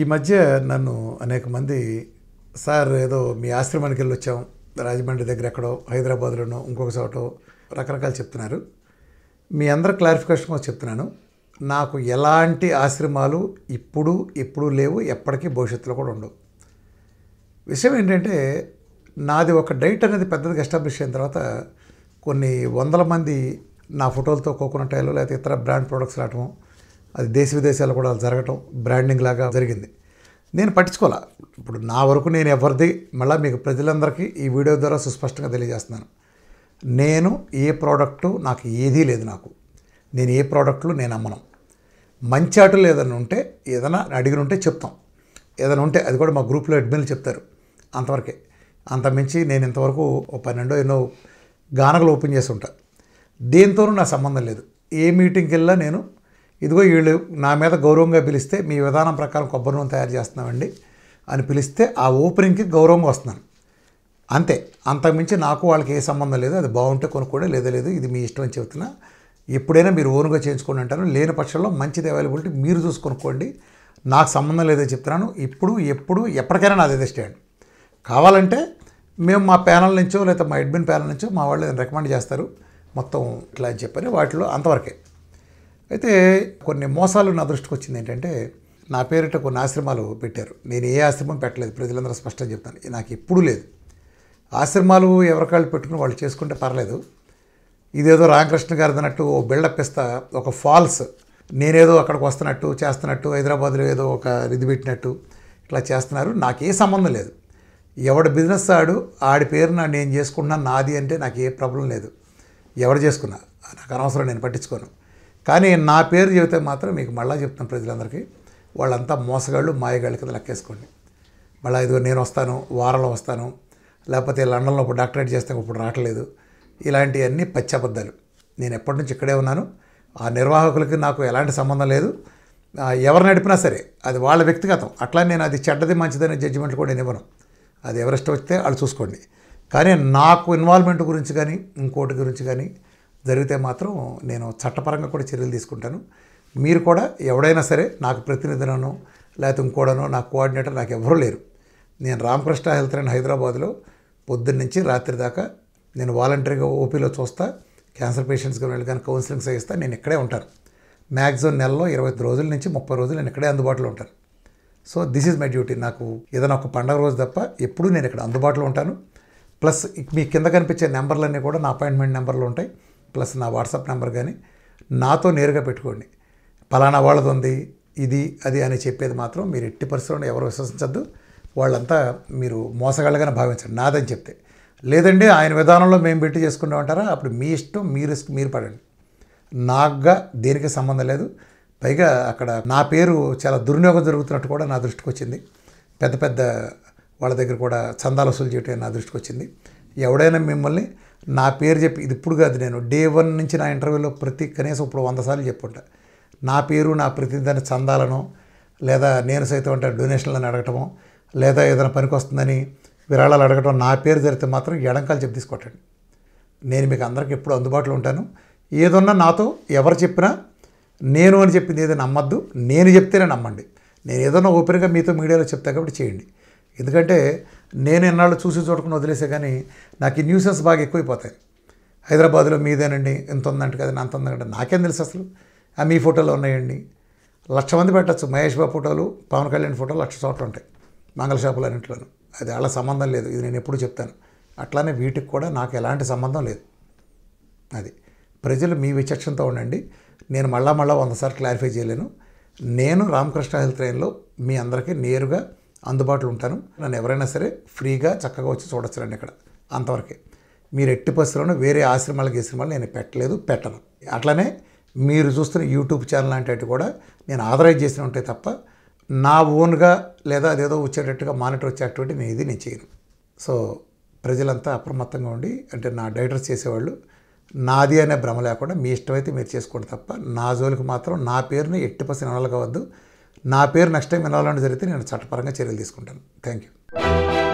ఈ మధ్య నన్ను అనేక మంది సార్ ఏదో మీ ఆశ్రమానికి వెళ్ళి వచ్చాం రాజమండ్రి దగ్గర ఎక్కడో హైదరాబాద్లోనో ఇంకొక చోట రకరకాలు చెప్తున్నారు మీ అందరు క్లారిఫికేషన్ కోసం చెప్తున్నాను నాకు ఎలాంటి ఆశ్రమాలు ఇప్పుడు ఎప్పుడు లేవు ఎప్పటికీ భవిష్యత్తులో కూడా ఉండవు విషయం ఏంటంటే నాది ఒక డైట్ అనేది పెద్దదిగా ఎస్టాబ్లిష్ అయిన తర్వాత కొన్ని వందల మంది నా ఫోటోలతో కోకోనట్ ఆయిల్ లేకపోతే ఇతర బ్రాండ్ ప్రొడక్ట్స్ రావటం అది దేశ విదేశాల్లో కూడా జరగటం బ్రాండింగ్ లాగా జరిగింది నేను పట్టించుకోవాలా ఇప్పుడు నా వరకు నేను ఎవరిది మళ్ళీ మీకు ప్రజలందరికీ ఈ వీడియో ద్వారా సుస్పష్టంగా తెలియజేస్తున్నాను నేను ఏ ప్రోడక్టు నాకు ఏదీ లేదు నాకు నేను ఏ ప్రోడక్ట్లు నేను అమ్మను మంచి ఆటలు ఏదైనా ఉంటే ఏదైనా అడిగిన ఉంటే చెప్తాం ఏదైనా ఉంటే అది కూడా మా గ్రూప్లో అడ్మిన్లు చెప్తారు అంతవరకే అంత మించి నేను ఇంతవరకు పన్నెండో ఎన్నో గానగలు ఓపెన్ చేసి ఉంటాను దేంతోనూ నా సంబంధం లేదు ఏ మీటింగ్కి వెళ్ళినా నేను ఇదిగో వీళ్ళు నా మీద గౌరవంగా పిలిస్తే మీ విధానం ప్రకారం కొబ్బరి నూనె తయారు చేస్తున్నామండి అని పిలిస్తే ఆ ఓపెనింగ్కి గౌరవంగా వస్తున్నాను అంతే అంతకుమించి నాకు వాళ్ళకి ఏ సంబంధం లేదు అది బాగుంటే కొనుక్కోవడం లేదా లేదు ఇది మీ ఇష్టం అని చెబుతున్నా ఎప్పుడైనా మీరు ఓన్గా చేయించుకోండి అంటారు లేని పక్షంలో మంచిది అవైలబిలిటీ మీరు చూసి కొనుక్కోండి నాకు సంబంధం లేదని చెప్తున్నాను ఇప్పుడు ఎప్పుడు ఎప్పటికైనా నాది అదే స్టాండ్ కావాలంటే మేము మా ప్యానల్ నుంచో లేకపోతే మా అడ్మిన్ ప్యానల్ నుంచో మా వాళ్ళు రికమెండ్ చేస్తారు మొత్తం ఇట్లా అని చెప్పని వాటిలో అంతవరకే అయితే కొన్ని మోసాలు నా దృష్టికి వచ్చింది ఏంటంటే నా పేరిట కొన్ని ఆశ్రమాలు పెట్టారు నేను ఏ ఆశ్రమం పెట్టలేదు ప్రజలందరూ స్పష్టంగా చెప్తాను నాకు ఎప్పుడూ లేదు ఆశ్రమాలు ఎవరికాళ్ళు పెట్టుకుని వాళ్ళు చేసుకుంటే పర్లేదు ఇదేదో రామకృష్ణ గారి అన్నట్టు ఓ బిల్డప్ ఇస్తా ఒక ఫాల్స్ నేనేదో అక్కడికి వస్తున్నట్టు చేస్తున్నట్టు హైదరాబాద్లో ఏదో ఒక ఇది పెట్టినట్టు ఇట్లా చేస్తున్నారు నాకు ఏ సంబంధం లేదు ఎవడు బిజినెస్ ఆడు ఆడి పేరు నేను చేసుకున్నా నాది అంటే నాకు ఏ ప్రాబ్లం లేదు ఎవడు చేసుకున్నా నాకు అనవసరం నేను పట్టించుకోను కానీ నా పేరు చెబితే మాత్రం మీకు మళ్ళీ చెప్తాను ప్రజలందరికీ వాళ్ళంతా మోసగాళ్ళు మాయగాళ్ళు కింద లెక్కేసుకోండి మళ్ళీ ఇదిగో నేను వస్తాను వారంలో వస్తాను లేకపోతే లండన్లో ఇప్పుడు డాక్టరేట్ చేస్తాను ఇప్పుడు రావట్లేదు ఇలాంటివన్నీ పచ్చబద్దాలు నేను ఎప్పటి నుంచి ఇక్కడే ఉన్నాను ఆ నిర్వాహకులకి నాకు ఎలాంటి సంబంధం లేదు ఎవరు నడిపినా సరే అది వాళ్ళ వ్యక్తిగతం అట్లా నేను అది చెడ్డది మంచిదని జడ్జిమెంట్ కూడా నేను ఇవ్వను అది ఎవరెస్ట్ వస్తే వాళ్ళు చూసుకోండి కానీ నాకు ఇన్వాల్వ్మెంట్ గురించి కానీ ఇంకోటి గురించి కానీ జరిగితే మాత్రం నేను చట్టపరంగా కూడా చర్యలు తీసుకుంటాను మీరు కూడా ఎవడైనా సరే నాకు ప్రతినిధులను లేకపోతే ఇంకోడనో నా కోఆర్డినేటర్ నాకు ఎవరూ లేరు నేను రామకృష్ణ హెల్త్ అండ్ హైదరాబాద్లో పొద్దున్న నుంచి రాత్రి దాకా నేను వాలంటరీగా ఓపీలో చూస్తా క్యాన్సర్ పేషెంట్స్కి వెళ్ళి కానీ కౌన్సిలింగ్స్ ఇస్తా నేను ఇక్కడే ఉంటాను మ్యాక్సిమం నెలలో ఇరవై రోజుల నుంచి ముప్పై రోజులు నేను ఇక్కడే అందుబాటులో ఉంటాను so this is my duty నాకు ఏదైనా ఒక పండగ రోజు తప్ప ఎప్పుడూ నేను ఇక్కడ అందుబాటులో ఉంటాను ప్లస్ మీ కింద కనిపించే నెంబర్లన్నీ కూడా నా అపాయింట్మెంట్ నెంబర్లు ఉంటాయి ప్లస్ నా వాట్సాప్ నెంబర్ కానీ నాతో నేరుగా పెట్టుకోండి పలానా వాళ్ళది ఉంది ఇది అది అని చెప్పేది మాత్రం మీరు ఎట్టి పరిస్థితుల్లో ఎవరు విశ్వసించద్దు వాళ్ళంతా మీరు మోసగాళ్ళగానే భావించండి నాదని చెప్తే లేదండి ఆయన విధానంలో మేము పెట్టి చేసుకుంటామంటారా అప్పుడు మీ ఇష్టం మీ రిస్క్ మీరు పడండి నాకుగా దేనికి సంబంధం లేదు పైగా అక్కడ నా పేరు చాలా దుర్వినియోగం జరుగుతున్నట్టు కూడా నా దృష్టికి వచ్చింది పెద్ద పెద్ద వాళ్ళ దగ్గర కూడా చందాలు వసూలు చేయటం నా దృష్టికి వచ్చింది ఎవడైనా మిమ్మల్ని నా పేరు చెప్పి ఇది ఇప్పుడు కాదు నేను డే వన్ నుంచి నా ఇంటర్వ్యూలో ప్రతి కనీసం ఇప్పుడు వంద సార్లు చెప్పుంటా నా పేరు నా ప్రతిదాన్ని చందాలను లేదా నేను సైతం అంటే డొనేషన్లను అడగటము లేదా ఏదైనా పనికి వస్తుందని విరాళాలు అడగటం నా పేరు జరిగితే మాత్రం ఎడంకాలు చెప్పి తీసుకొట్టండి నేను మీకు అందరికి ఎప్పుడు అందుబాటులో ఉంటాను ఏదన్నా నాతో ఎవరు చెప్పినా నేను అని చెప్పింది ఏదైనా నమ్మద్దు నేను చెప్తేనే నమ్మండి నేను ఏదైనా ఓపెన్గా మీతో మీడియాలో చెప్తా కాబట్టి చేయండి ఎందుకంటే నేను ఎన్నాళ్ళు చూసి చూడకుండా వదిలేసే కానీ నాకు ఈ న్యూసెస్ బాగా ఎక్కువైపోతాయి హైదరాబాద్లో మీదేనండి ఇంత ఉందంట కదా అంత ఉందంటే నాకేం తెలుసు అసలు ఆ మీ ఫోటోలు ఉన్నాయండి లక్ష మంది పెట్టచ్చు మహేష్ బాబు ఫోటోలు పవన్ కళ్యాణ్ ఫోటోలు లక్ష చోట్ల ఉంటాయి మంగళ షాపులు అన్నింటిలోను అది అలా సంబంధం లేదు ఇది నేను ఎప్పుడు చెప్తాను అట్లానే వీటికి కూడా నాకు ఎలాంటి సంబంధం లేదు అది ప్రజలు మీ విచక్షణతో ఉండండి నేను మళ్ళా మళ్ళా వందసారి క్లారిఫై చేయలేను నేను రామకృష్ణ హెల్త్ ట్రైన్లో మీ అందరికీ నేరుగా అందుబాటులో ఉంటాను నన్ను ఎవరైనా సరే ఫ్రీగా చక్కగా వచ్చి చూడొచ్చురండి ఇక్కడ అంతవరకే మీరు ఎట్టి పరిస్థితుల్లోనూ వేరే ఆశ్రమాలకు ఆశ్రమాలు నేను పెట్టలేదు పెట్టను అట్లనే మీరు చూస్తున్న యూట్యూబ్ ఛానల్ లాంటి కూడా నేను ఆథరైజ్ చేసిన ఉంటే తప్ప నా ఓన్గా లేదా అదేదో వచ్చేటట్టుగా మానిటర్ వచ్చేటువంటి నేను ఇది నేను చేయను సో ప్రజలంతా అప్రమత్తంగా ఉండి అంటే నా డైటర్స్ చేసేవాళ్ళు నాది అనే భ్రమ లేకుండా మీ ఇష్టమైతే మీరు చేసుకోండి తప్ప నా జోలికి మాత్రం నా పేరుని ఎట్టి పర్సెంట్ వద్దు నా పేరు నెక్స్ట్ టైం వినాలని జరిగితే నేను చట్టపరంగా చర్యలు తీసుకుంటాను థ్యాంక్ యూ